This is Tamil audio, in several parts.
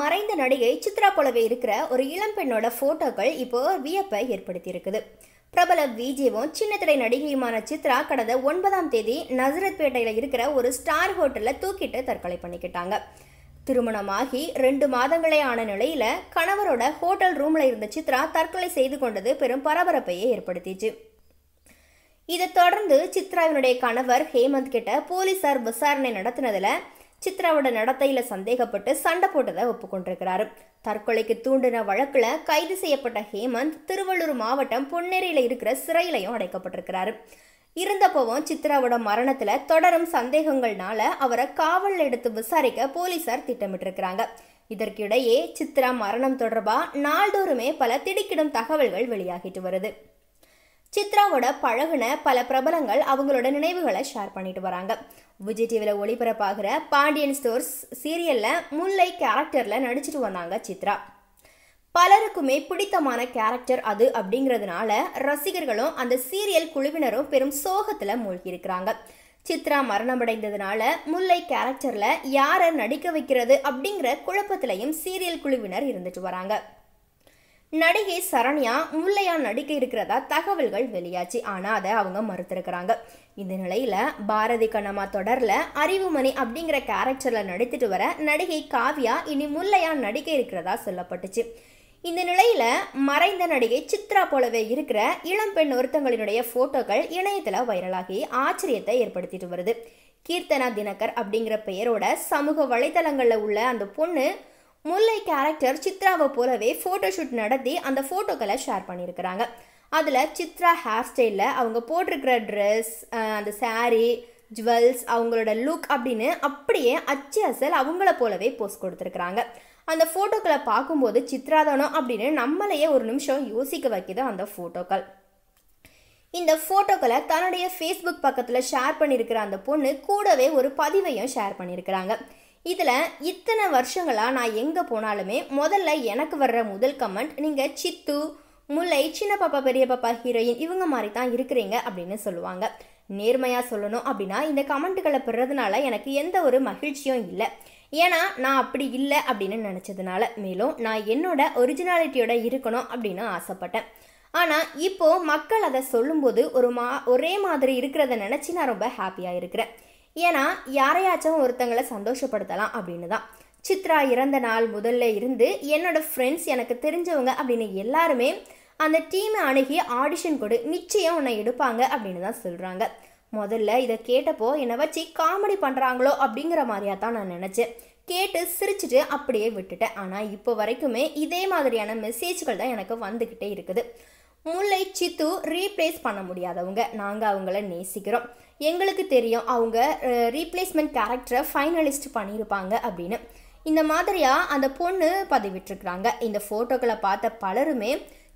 மறைந்த நடிகை சித்ரா போலவே இருக்கிற ஒரு இளம் பெண்ணோட ஃபோட்டோக்கள் இப்போ வியப்பை ஏற்படுத்தி இருக்குது பிரபல விஜேவும் திரை நடிகையுமான சித்ரா கடந்த ஒன்பதாம் தேதி நசரத்பேட்டையில் இருக்கிற ஒரு ஸ்டார் ஹோட்டலில் தூக்கிட்டு தற்கொலை பண்ணிக்கிட்டாங்க திருமணமாகி ரெண்டு மாதங்களே ஆன நிலையில கணவரோட ஹோட்டல் ரூம்ல இருந்த சித்ரா தற்கொலை செய்து கொண்டது பெரும் பரபரப்பையே ஏற்படுத்திச்சு இதை தொடர்ந்து சித்ராவினுடைய கணவர் ஹேமந்த் கிட்ட போலீசார் விசாரணை நடத்தினதுல சித்ராவோட நடத்தையில சந்தேகப்பட்டு சண்டை போட்டதை ஒப்புக்கொண்டிருக்கிறாரு தற்கொலைக்கு தூண்டின வழக்கில் கைது செய்யப்பட்ட ஹேமந்த் திருவள்ளூர் மாவட்டம் பொன்னேரியில இருக்கிற சிறையிலையும் அடைக்கப்பட்டிருக்கிறாரு இருந்தப்பவும் சித்ராவோட மரணத்தில் தொடரும் சந்தேகங்கள்னால அவரை காவல் எடுத்து விசாரிக்க போலீசார் திட்டமிட்டிருக்கிறாங்க இதற்கிடையே சித்ரா மரணம் தொடர்பாக நாள்தோறுமே பல திடுக்கிடும் தகவல்கள் வெளியாகிட்டு வருது சித்ராவோட பழகுன பல பிரபலங்கள் அவங்களோட நினைவுகளை ஷேர் பண்ணிட்டு வராங்க விஜய் டிவியில் ஒளிபரப்பாகிற பாண்டியன் ஸ்டோர்ஸ் சீரியலில் முல்லை கேரக்டரில் நடிச்சிட்டு வந்தாங்க சித்ரா பலருக்குமே பிடித்தமான கேரக்டர் அது அப்படிங்கிறதுனால ரசிகர்களும் அந்த சீரியல் குழுவினரும் பெரும் சோகத்தில் மூழ்கியிருக்கிறாங்க சித்ரா மரணமடைந்ததுனால முல்லை கேரக்டரில் யாரை நடிக்க வைக்கிறது அப்படிங்கிற குழப்பத்திலையும் சீரியல் குழுவினர் இருந்துட்டு வராங்க நடிகை சரண்யா முல்லையா நடிக்க இருக்கிறதா தகவல்கள் வெளியாச்சு ஆனால் அதை அவங்க மறுத்திருக்கிறாங்க இந்த நிலையில் பாரதி கண்ணம்மா தொடரில் அறிவுமணி அப்படிங்கிற கேரக்டரில் நடித்துட்டு வர நடிகை காவ்யா இனி முல்லையா நடிக்க இருக்கிறதா சொல்லப்பட்டுச்சு இந்த நிலையில் மறைந்த நடிகை சித்ரா போலவே இருக்கிற இளம் பெண் ஒருத்தங்களினுடைய ஃபோட்டோக்கள் இணையத்தில் வைரலாகி ஆச்சரியத்தை ஏற்படுத்திட்டு வருது கீர்த்தனா தினகர் அப்படிங்கிற பெயரோட சமூக வலைதளங்களில் உள்ள அந்த பொண்ணு முல்லை கேரக்டர் சித்ராவை போலவே ஃபோட்டோ ஷூட் நடத்தி அந்த ஃபோட்டோக்களை ஷேர் பண்ணியிருக்கிறாங்க அதில் சித்ரா ஹேர் ஸ்டைலில் அவங்க போட்டிருக்கிற ட்ரெஸ் அந்த சாரீ ஜுவல்ஸ் அவங்களோட லுக் அப்படின்னு அப்படியே அச்சு அசல் அவங்கள போலவே போஸ்ட் கொடுத்துருக்குறாங்க அந்த ஃபோட்டோக்களை பார்க்கும்போது சித்ரா தானோ அப்படின்னு நம்மளையே ஒரு நிமிஷம் யோசிக்க வைக்கிது அந்த ஃபோட்டோக்கள் இந்த ஃபோட்டோக்களை தன்னுடைய ஃபேஸ்புக் பக்கத்தில் ஷேர் பண்ணியிருக்கிற அந்த பொண்ணு கூடவே ஒரு பதிவையும் ஷேர் பண்ணியிருக்கிறாங்க இதில் இத்தனை வருஷங்களாக நான் எங்கே போனாலுமே முதல்ல எனக்கு வர்ற முதல் கமெண்ட் நீங்கள் சித்து முல்லை சின்ன பாப்பா பெரிய பாப்பா ஹீரோயின் இவங்க மாதிரி தான் இருக்கிறீங்க அப்படின்னு சொல்லுவாங்க நேர்மையாக சொல்லணும் அப்படின்னா இந்த கமெண்ட்டுகளை பெறதுனால எனக்கு எந்த ஒரு மகிழ்ச்சியும் இல்லை ஏன்னா நான் அப்படி இல்லை அப்படின்னு நினச்சதுனால மேலும் நான் என்னோட ஒரிஜினாலிட்டியோட இருக்கணும் அப்படின்னு ஆசைப்பட்டேன் ஆனால் இப்போது மக்கள் அதை சொல்லும்போது ஒரு மா ஒரே மாதிரி இருக்கிறத நினச்சி நான் ரொம்ப ஹாப்பியாக இருக்கிறேன் ஏன்னா யாரையாச்சும் ஒருத்தங்களை சந்தோஷப்படுத்தலாம் அப்படின்னு தான் சித்ரா இறந்த நாள் முதல்ல இருந்து என்னோடய ஃப்ரெண்ட்ஸ் எனக்கு தெரிஞ்சவங்க அப்படின்னு எல்லாருமே அந்த டீமை அணுகி ஆடிஷன் கொடு நிச்சயம் உன்னை எடுப்பாங்க அப்படின்னு தான் சொல்கிறாங்க முதல்ல இதை கேட்டப்போ என்னை வச்சு காமெடி பண்ணுறாங்களோ அப்படிங்கிற மாதிரியாக தான் நான் நினச்சேன் கேட்டு சிரிச்சுட்டு அப்படியே விட்டுட்டேன் ஆனால் இப்போ வரைக்குமே இதே மாதிரியான மெசேஜ்கள் தான் எனக்கு வந்துக்கிட்டே இருக்குது முல்லை சித்து ரீப்ளேஸ் பண்ண முடியாதவங்க நாங்கள் அவங்கள நேசிக்கிறோம் எங்களுக்கு தெரியும் அவங்க ரீப்ளேஸ்மெண்ட் கேரக்டரை ஃபைனலிஸ்ட் பண்ணியிருப்பாங்க அப்படின்னு இந்த மாதிரியாக அந்த பொண்ணு பதிவிட்டுருக்குறாங்க இந்த ஃபோட்டோக்களை பார்த்த பலருமே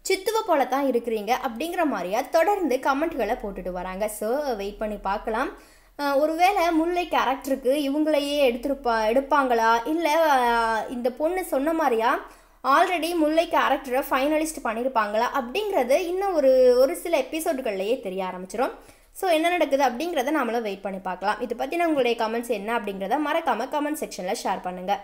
சித்துவை போல தான் இருக்கிறீங்க அப்படிங்கிற மாதிரியா தொடர்ந்து கமெண்ட்களை போட்டுட்டு வராங்க ஸோ வெயிட் பண்ணி பார்க்கலாம் ஒருவேளை முல்லை கேரக்டருக்கு இவங்களையே எடுத்துருப்பா எடுப்பாங்களா இல்லை இந்த பொண்ணு சொன்ன மாதிரியா ஆல்ரெடி முல்லை கேரக்டரை ஃபைனலிஸ்ட் பண்ணியிருப்பாங்களா அப்படிங்கிறது இன்னும் ஒரு ஒரு சில எபிசோடுகள்லையே தெரிய ஆரம்பிச்சிடும் ஸோ என்ன நடக்குது அப்படிங்கிறத நம்மளும் வெயிட் பண்ணி பார்க்கலாம் இது பற்றின உங்களுடைய கமெண்ட்ஸ் என்ன அப்படிங்கிறத மறக்காமல் கமெண்ட் செக்ஷனில் ஷேர் பண்ணுங்கள்